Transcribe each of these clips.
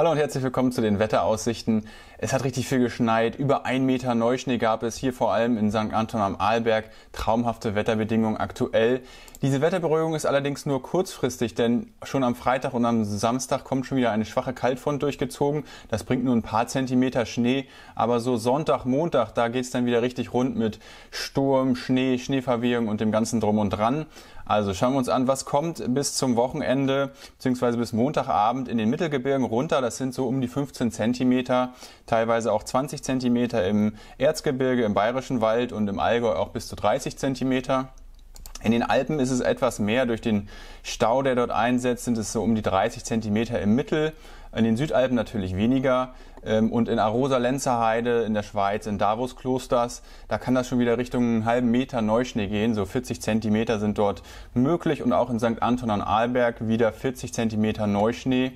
Hallo und herzlich willkommen zu den Wetteraussichten. Es hat richtig viel geschneit, über ein Meter Neuschnee gab es, hier vor allem in St. Anton am Arlberg. Traumhafte Wetterbedingungen aktuell. Diese Wetterberuhigung ist allerdings nur kurzfristig, denn schon am Freitag und am Samstag kommt schon wieder eine schwache Kaltfront durchgezogen. Das bringt nur ein paar Zentimeter Schnee, aber so Sonntag, Montag, da geht es dann wieder richtig rund mit Sturm, Schnee, Schneeverwehung und dem ganzen Drum und Dran. Also schauen wir uns an, was kommt bis zum Wochenende bzw. bis Montagabend in den Mittelgebirgen runter. Das sind so um die 15 cm, teilweise auch 20 cm im Erzgebirge, im Bayerischen Wald und im Allgäu auch bis zu 30 cm. In den Alpen ist es etwas mehr. Durch den Stau, der dort einsetzt, sind es so um die 30 cm im Mittel in den Südalpen natürlich weniger ähm, und in Arosa Lenzerheide in der Schweiz, in Davos Klosters, da kann das schon wieder Richtung einen halben Meter Neuschnee gehen. So 40 Zentimeter sind dort möglich und auch in St. Anton an Arlberg wieder 40 Zentimeter Neuschnee.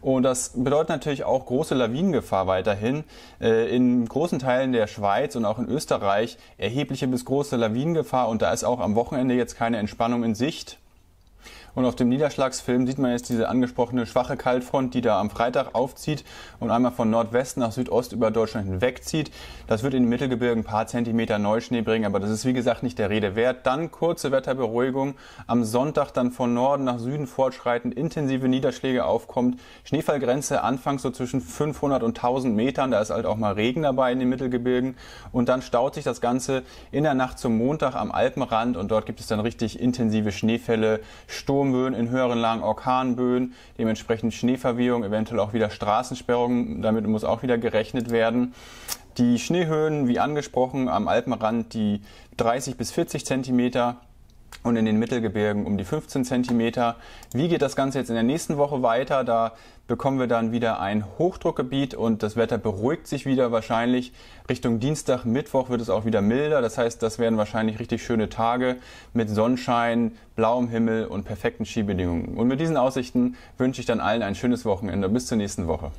Und das bedeutet natürlich auch große Lawinengefahr weiterhin. Äh, in großen Teilen der Schweiz und auch in Österreich erhebliche bis große Lawinengefahr und da ist auch am Wochenende jetzt keine Entspannung in Sicht. Und auf dem Niederschlagsfilm sieht man jetzt diese angesprochene schwache Kaltfront, die da am Freitag aufzieht und einmal von Nordwesten nach Südost über Deutschland hinwegzieht. Das wird in den Mittelgebirgen ein paar Zentimeter Neuschnee bringen, aber das ist wie gesagt nicht der Rede wert. Dann kurze Wetterberuhigung. Am Sonntag dann von Norden nach Süden fortschreitend intensive Niederschläge aufkommt. Schneefallgrenze anfangs so zwischen 500 und 1000 Metern. Da ist halt auch mal Regen dabei in den Mittelgebirgen. Und dann staut sich das Ganze in der Nacht zum Montag am Alpenrand und dort gibt es dann richtig intensive Schneefälle, Sturm Sturmböen, in höheren Lagen Orkanböen, dementsprechend Schneeverwehung, eventuell auch wieder Straßensperrungen. Damit muss auch wieder gerechnet werden. Die Schneehöhen, wie angesprochen, am Alpenrand die 30 bis 40 Zentimeter, und in den Mittelgebirgen um die 15 cm. Wie geht das Ganze jetzt in der nächsten Woche weiter? Da bekommen wir dann wieder ein Hochdruckgebiet und das Wetter beruhigt sich wieder wahrscheinlich. Richtung Dienstag, Mittwoch wird es auch wieder milder. Das heißt, das werden wahrscheinlich richtig schöne Tage mit Sonnenschein, blauem Himmel und perfekten Skibedingungen. Und mit diesen Aussichten wünsche ich dann allen ein schönes Wochenende. Bis zur nächsten Woche.